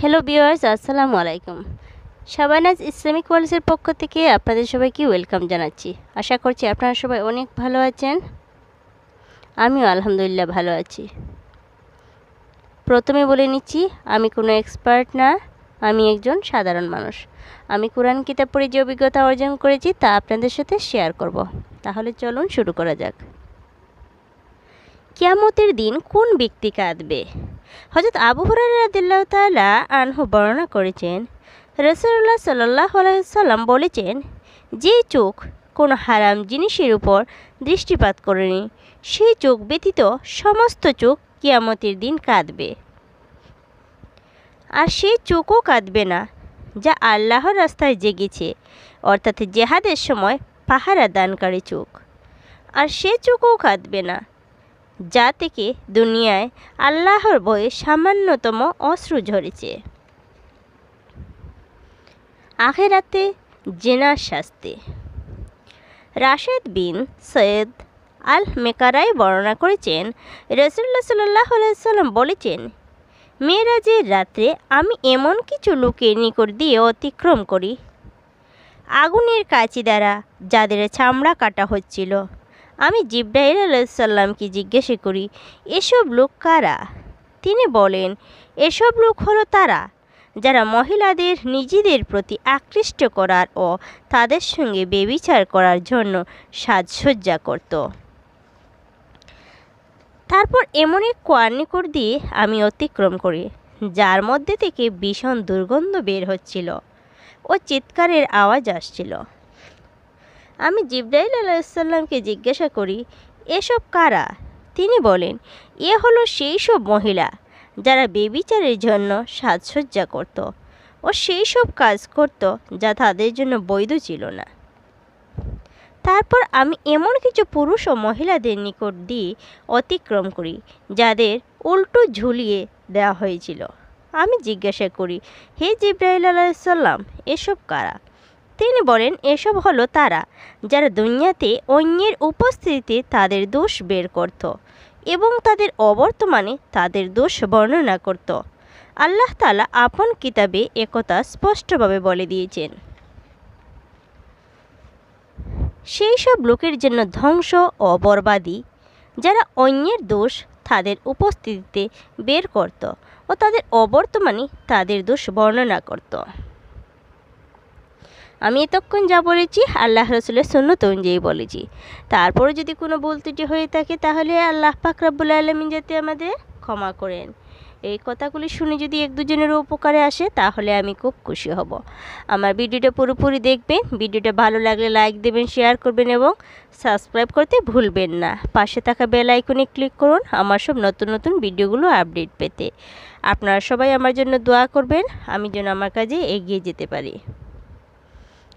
hello বিওয়ার্স আসসালামু আলাইকুম শাবানাজ ইসলামিক কলেজের পক্ষ থেকে আপনাদের সবাইকে ওয়েলকাম জানাচ্ছি আশা করছি আপনারা সবাই অনেক ভালো আছেন আমিও আলহামদুলিল্লাহ ভালো আছি প্রথমে বলে নিচ্ছি আমি কোনো এক্সপার্ট না আমি একজন সাধারণ মানুষ আমি কোরআন কিতাব পড়ে যে অভিজ্ঞতা অর্জন করেছি তা আপনাদের সাথে শেয়ার করব তাহলে চলুন শুরু করা যাক কিয়ামতের দিন কোন ব্যক্তি কাঁদবে হজরত আবু হরারদিল্লাহ তালা আনহু বর্ণনা করেছেন রসুল্লাহ সাল্লাম বলেছেন যে চোখ কোনো হারাম জিনিসের উপর দৃষ্টিপাত করেনি সেই চোখ ব্যতীত সমস্ত চোখ কিয়ামতের দিন কাঁদবে আর সেই চোখও কাঁদবে না যা আল্লাহর রাস্তায় জেগেছে অর্থাৎ জেহাদের সময় পাহারা দানকারী চোখ আর সে চোখও কাঁদবে না যা থেকে দুনিয়ায় আল্লাহর বয়ে সামান্যতম অশ্রু ঝরেছে আখেরাতে জেনার শাস্তি রাশেদ বিন সৈয়দ আল মেকারাই বর্ণনা করেছেন রসুল্লা সাল্লাহ সাল্লাম বলেছেন মেয়েরাজের রাত্রে আমি এমন কিছু লোকের নিকট দিয়ে অতিক্রম করি আগুনের কাচি দ্বারা যাদের চামড়া কাটা হচ্ছিল আমি জিব্রাহিল আলাইসাল্লামকে জিজ্ঞাসা করি এসব লোক কারা তিনি বলেন এসব লোক হলো তারা যারা মহিলাদের নিজেদের প্রতি আকৃষ্ট করার ও তাদের সঙ্গে বেবিচার করার জন্য সাজসজ্জা করত তারপর এমন এক কোয়ার্নিকর দিয়ে আমি অতিক্রম করি যার মধ্যে থেকে ভীষণ দুর্গন্ধ বের হচ্ছিল ও চিৎকারের আওয়াজ আসছিল আমি জিব্রাইল আলাহিসাল্লামকে জিজ্ঞাসা করি এসব কারা তিনি বলেন এ হলো সেই সব মহিলা যারা বেবিচারের জন্য সাজসজ্জা করত ও সেই সব কাজ করত যা তাদের জন্য বৈধ ছিল না তারপর আমি এমন কিছু পুরুষ ও মহিলাদের নিকট দিয়ে অতিক্রম করি যাদের উল্টো ঝুলিয়ে দেওয়া হয়েছিল আমি জিজ্ঞাসা করি হে জিব্রাহিল আলাহিসাল্লাম এসব কারা তিনি বলেন এসব হলো তারা যারা দুনিয়াতে অন্যের উপস্থিতিতে তাদের দোষ বের করত এবং তাদের অবর্তমানে তাদের দোষ বর্ণনা করত আল্লাহ তালা আপন কিতাবে একতা স্পষ্টভাবে বলে দিয়েছেন সেই সব লোকের জন্য ধ্বংস ও বরবাদী যারা অন্যের দোষ তাদের উপস্থিতিতে বের করত ও তাদের অবর্তমানে তাদের দোষ বর্ণনা করত আমি এতক্ষণ যা বলেছি আল্লাহ রসুলের সুন্নত অনুযায়ী বলেছি তারপরে যদি কোনো ভুল ত্রুটি হয়ে থাকে তাহলে আল্লাহ ফাকরাবুল আলমিন যাতে আমাদের ক্ষমা করেন এই কথাগুলি শুনে যদি এক দুজনের উপকারে আসে তাহলে আমি খুব খুশি হব আমার ভিডিওটা পুরোপুরি দেখবেন ভিডিওটা ভালো লাগলে লাইক দেবেন শেয়ার করবেন এবং সাবস্ক্রাইব করতে ভুলবেন না পাশে থাকা বেল আইকনে ক্লিক করুন আমার সব নতুন নতুন ভিডিওগুলো আপডেট পেতে আপনারা সবাই আমার জন্য দোয়া করবেন আমি যেন আমার কাজে এগিয়ে যেতে পারি